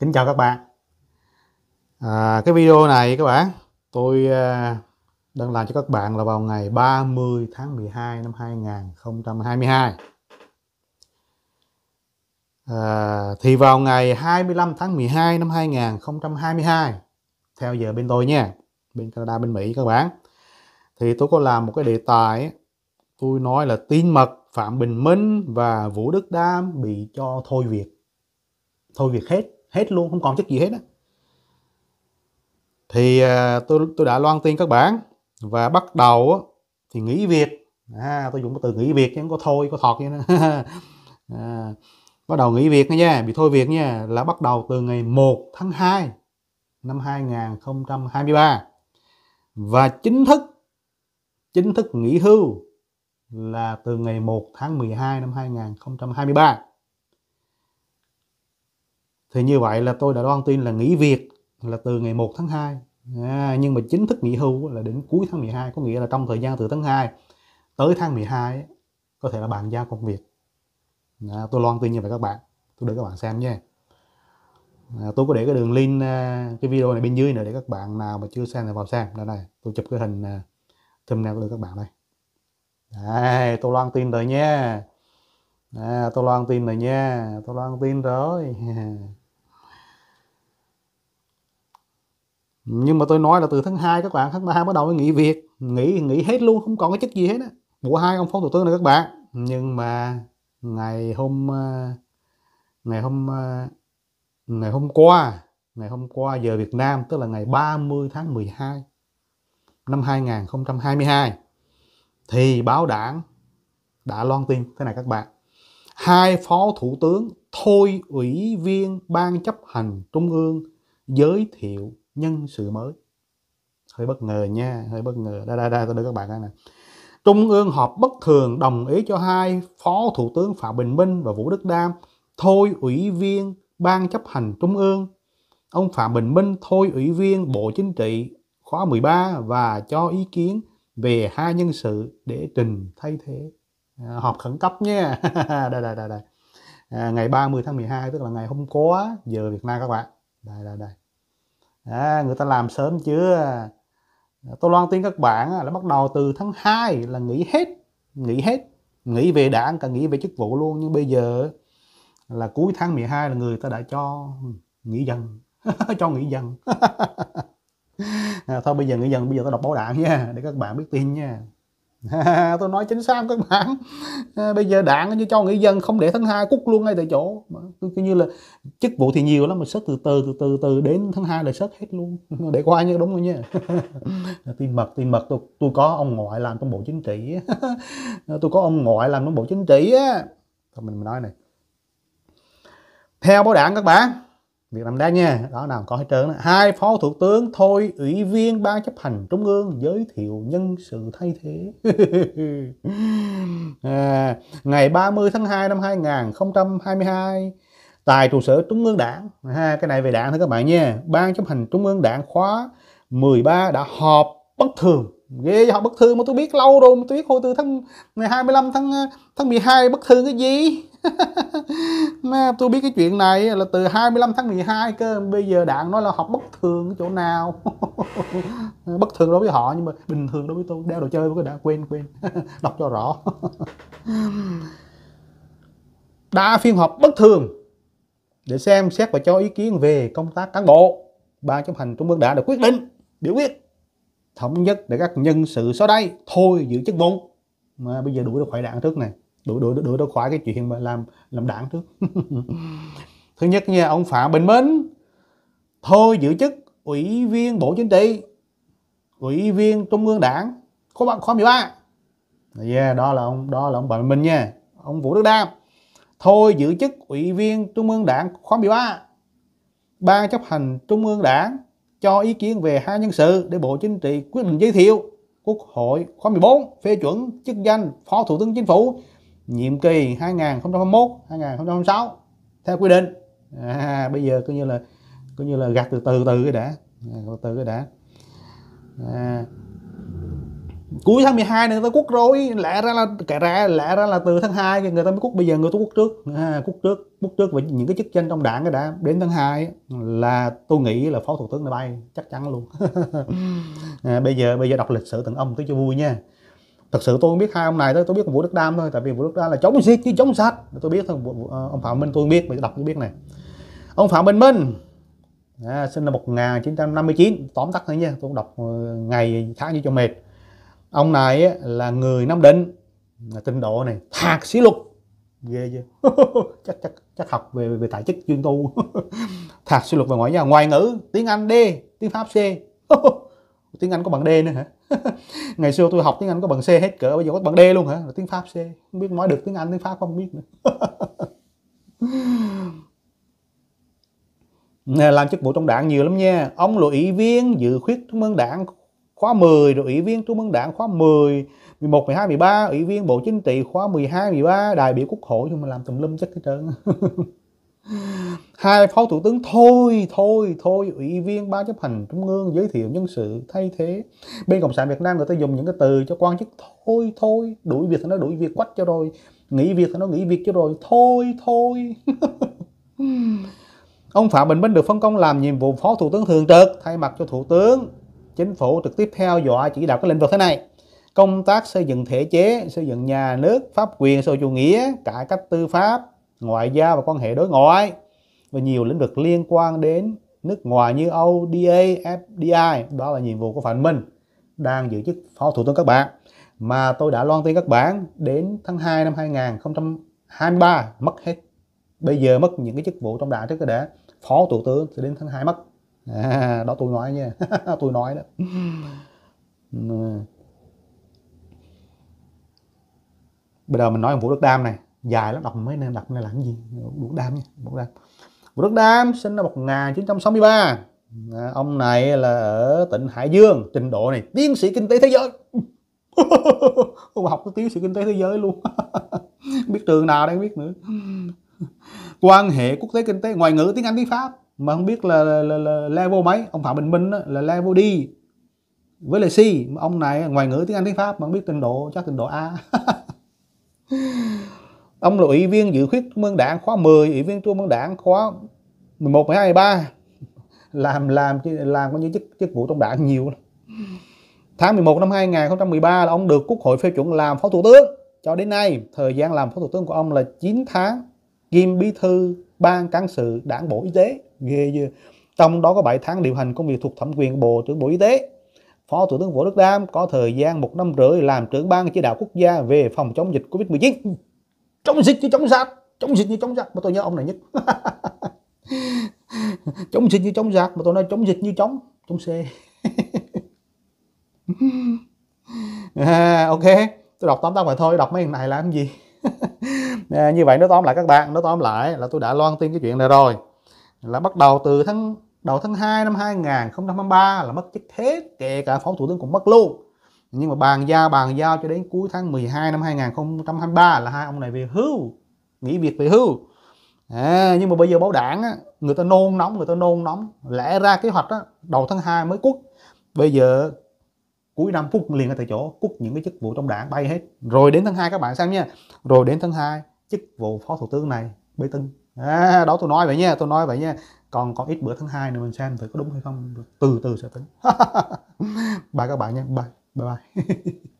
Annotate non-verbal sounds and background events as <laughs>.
Kính chào các bạn à, Cái video này các bạn Tôi à, đang làm cho các bạn là vào ngày 30 tháng 12 năm 2022 à, Thì vào ngày 25 tháng 12 năm 2022 Theo giờ bên tôi nha Bên Canada, bên Mỹ các bạn Thì tôi có làm một cái đề tài Tôi nói là tin mật Phạm Bình Minh và Vũ Đức Đam bị cho thôi việc Thôi việc hết hết luôn không còn chất gì hết á thì à, tôi tôi đã loan tin các bạn và bắt đầu thì nghỉ việc à, tôi dùng cái từ nghỉ việc chứ không có thôi có thọt vậy nữa <laughs> à, bắt đầu nghỉ việc nha bị thôi việc nha là bắt đầu từ ngày 1 tháng 2 năm 2023 và chính thức chính thức nghỉ hưu là từ ngày 1 tháng 12 năm 2023 thì như vậy là tôi đã đoan tin là nghỉ việc là từ ngày 1 tháng 2 à, nhưng mà chính thức nghỉ hưu là đến cuối tháng 12 có nghĩa là trong thời gian từ tháng 2 tới tháng 12 có thể là bàn giao công việc à, tôi loan tin như vậy các bạn tôi để các bạn xem nha à, tôi có để cái đường link à, cái video này bên dưới nữa để các bạn nào mà chưa xem thì vào xem đây này tôi chụp cái hình à, thumbnail của các bạn đây Đấy, tôi loan tin rồi nha à, tôi loan tin rồi nha tôi loan tin rồi <laughs> nhưng mà tôi nói là từ tháng 2 các bạn tháng 3 bắt đầu mới nghỉ việc nghỉ nghỉ hết luôn không còn cái chức gì hết á của hai ông phó thủ tướng này các bạn nhưng mà ngày hôm ờ, ngày hôm ờ, ngày hôm qua ngày hôm qua giờ Việt Nam tức là ngày 30 tháng 12 năm 2022 thì báo đảng đã loan tin thế này các bạn hai phó thủ tướng thôi ủy viên ban chấp hành trung ương giới thiệu nhân sự mới hơi bất ngờ nha hơi bất ngờ đây đây đây tôi đưa các bạn đây nè Trung ương họp bất thường đồng ý cho hai Phó Thủ tướng Phạm Bình Minh và Vũ Đức Đam thôi ủy viên Ban chấp hành Trung ương. Ông Phạm Bình Minh thôi ủy viên Bộ Chính trị khóa 13 và cho ý kiến về hai nhân sự để trình thay thế. À, họp khẩn cấp nha. <laughs> đây đây đây đây. À, ngày 30 tháng 12 tức là ngày hôm qua giờ Việt Nam các bạn. Đây đây đây à, người ta làm sớm chưa tôi loan tin các bạn là bắt đầu từ tháng 2 là nghỉ hết nghỉ hết nghỉ về đảng cả nghỉ về chức vụ luôn nhưng bây giờ là cuối tháng 12 là người ta đã cho nghỉ dần <laughs> cho nghỉ dần <laughs> à, thôi bây giờ nghỉ dần bây giờ tôi đọc báo đảng nha để các bạn biết tin nha <laughs> tôi nói chính xác các bạn à, bây giờ đảng như cho người dân không để tháng hai cút luôn ngay tại chỗ cứ như là chức vụ thì nhiều lắm mà sớt từ từ từ từ từ đến tháng hai là sớt hết luôn <laughs> để qua như đúng rồi nha <laughs> tin mật tin mật tôi tôi có ông ngoại làm trong bộ chính trị tôi có ông ngoại làm trong bộ chính trị á thôi mình nói này theo báo đảng các bạn Việt Nam đáng nha đó nào có hết trơn đó. hai phó thủ tướng thôi ủy viên ban chấp hành trung ương giới thiệu nhân sự thay thế <laughs> à, ngày 30 tháng 2 năm 2022 tại trụ sở trung ương đảng ha cái này về đảng thôi các bạn nha ban chấp hành trung ương đảng khóa 13 đã họp bất thường ghê họp bất thường mà tôi biết lâu rồi mà tôi biết hồi từ tháng 25 tháng ờ, tháng 12 bất thường cái gì <laughs> mà tôi biết cái chuyện này là từ 25 tháng 12 cơ bây giờ đạn nói là học bất thường chỗ nào <laughs> bất thường đối với họ nhưng mà bình thường đối với tôi đeo đồ chơi với đã quên quên <laughs> đọc cho rõ đa phiên họp bất thường để xem xét và cho ý kiến về công tác cán bộ ban chấp hành trung ương đã được quyết định biểu quyết thống nhất để các nhân sự sau đây thôi giữ chức vụ mà bây giờ đuổi được khỏi đảng trước này đuổi đuổi đuổi nó khỏi cái chuyện mà làm làm đảng trước <laughs> thứ nhất nha ông phạm bình minh thôi giữ chức ủy viên bộ chính trị ủy viên trung ương đảng khóa ba khóa 13 yeah, dạ, đó là ông đó là ông bình minh nha ông vũ đức đam thôi giữ chức ủy viên trung ương đảng khóa 13 ban chấp hành trung ương đảng cho ý kiến về hai nhân sự để bộ chính trị quyết định giới thiệu Quốc hội khóa 14 phê chuẩn chức danh Phó Thủ tướng Chính phủ nhiệm kỳ 2021-2026 theo quy định à, bây giờ coi như là coi như là gạt từ từ từ cái đã à, từ cái đã à, cuối tháng 12 này người ta cút rồi lẽ ra là kể ra lẽ ra là từ tháng 2 người ta mới cút bây giờ người ta cút trước à, cút trước cút trước về những cái chức danh trong đảng đã đến tháng 2 là tôi nghĩ là phó thủ tướng là bay chắc chắn luôn <laughs> à, bây giờ bây giờ đọc lịch sử từng ông tôi cho vui nha thật sự tôi không biết hai ông này thôi tôi biết ông vũ đức đam thôi tại vì vũ đức đam là chống giết chứ chống sát tôi biết thôi ờ, ông phạm minh tôi biết mà đọc tôi biết này ông phạm minh minh à, sinh năm 1959 tóm tắt thôi nha tôi cũng đọc ờ, ngày tháng như cho mệt ông này là người nam định là tinh độ này thạc sĩ luật ghê chưa <laughs> chắc chắc chắc học về về tài chức chuyên tu <laughs> thạc sĩ luật và ngoại giao ngoại ngữ tiếng anh d tiếng pháp c <laughs> tiếng Anh có bằng D nữa hả <laughs> ngày xưa tôi học tiếng Anh có bằng C hết cỡ bây giờ có bằng D luôn hả Rồi tiếng Pháp C không biết nói được tiếng Anh tiếng Pháp không biết nữa <laughs> làm chức vụ trong đảng nhiều lắm nha ông là ủy viên dự khuyết trung ương đảng khóa 10 rồi ủy viên trung ương đảng khóa 10 11 12 13 ủy viên bộ chính trị khóa 12 13 đại biểu quốc hội nhưng mà làm tùm lum chắc hết trơn <laughs> hai phó thủ tướng thôi thôi thôi ủy viên ban chấp hành trung ương giới thiệu nhân sự thay thế bên cộng sản việt nam người ta dùng những cái từ cho quan chức thôi thôi đuổi việc thì nó đuổi việc quách cho rồi nghỉ việc thì nó nghỉ việc cho rồi thôi thôi <laughs> ông phạm bình minh được phân công làm nhiệm vụ phó thủ tướng thường trực thay mặt cho thủ tướng chính phủ trực tiếp theo dõi chỉ đạo cái lĩnh vực thế này công tác xây dựng thể chế xây dựng nhà nước pháp quyền xã chủ nghĩa cải cách tư pháp ngoại giao và quan hệ đối ngoại và nhiều lĩnh vực liên quan đến nước ngoài như ODA, FDI đó là nhiệm vụ của Phạm Minh đang giữ chức phó thủ tướng các bạn mà tôi đã loan tin các bạn đến tháng 2 năm 2023 mất hết bây giờ mất những cái chức vụ trong đảng trước cái để phó thủ tướng sẽ đến tháng 2 mất à, đó tôi nói nha <laughs> tôi nói đó bây giờ mình nói về Vũ Đức Đam này dài lắm đọc mấy nên đọc này là cái gì Vũ Đam nha Vũ Đam Vũ Đức Đam sinh năm 1963 à, ông này là ở tỉnh Hải Dương trình độ này tiến sĩ kinh tế thế giới <laughs> ông học cái tiến sĩ kinh tế thế giới luôn <laughs> biết trường nào đang biết nữa quan hệ quốc tế kinh tế ngoại ngữ tiếng Anh tiếng Pháp mà không biết là, là, là, là level mấy ông Phạm Bình Minh đó, là level D với là C ông này ngoại ngữ tiếng Anh tiếng Pháp mà không biết trình độ chắc trình độ A <laughs> Ông là ủy viên dự khuyết Trung ương Đảng khóa 10, ủy viên Trung ương Đảng khóa 11, 12, 13 làm làm làm có những chức chức vụ trong đảng nhiều lắm. Tháng 11 năm 2013 là ông được Quốc hội phê chuẩn làm Phó Thủ tướng. Cho đến nay, thời gian làm Phó Thủ tướng của ông là 9 tháng, kiêm bí thư ban cán sự Đảng Bộ Y tế. Ghê chưa? Trong đó có 7 tháng điều hành công việc thuộc thẩm quyền Bộ trưởng Bộ Y tế. Phó Thủ tướng Vũ Đức Đam có thời gian một năm rưỡi làm trưởng ban chỉ đạo quốc gia về phòng chống dịch Covid-19 chống dịch như chống giặc chống dịch như chống giặc mà tôi nhớ ông này nhất <laughs> chống dịch như chống giặc mà tôi nói chống dịch như chống chống xe <laughs> à, ok tôi đọc tóm tắt vậy thôi đọc mấy này làm gì <laughs> à, như vậy nó tóm lại các bạn nó tóm lại là tôi đã loan tin cái chuyện này rồi là bắt đầu từ tháng đầu tháng 2 năm 2023 là mất chức thế kể cả phó thủ tướng cũng mất luôn nhưng mà bàn giao bàn giao cho đến cuối tháng 12 năm 2023 là hai ông này về hưu nghỉ việc về hưu à, nhưng mà bây giờ báo đảng á, người ta nôn nóng người ta nôn nóng lẽ ra kế hoạch á, đầu tháng 2 mới cút bây giờ cuối năm phút liền ở tại chỗ cút những cái chức vụ trong đảng bay hết rồi đến tháng 2 các bạn xem nha rồi đến tháng 2 chức vụ phó thủ tướng này bê tưng à, đó tôi nói vậy nha tôi nói vậy nha còn còn ít bữa tháng 2 nữa mình xem thử có đúng hay không từ từ sẽ tính <laughs> bye các bạn nha bye Bye bye. <laughs>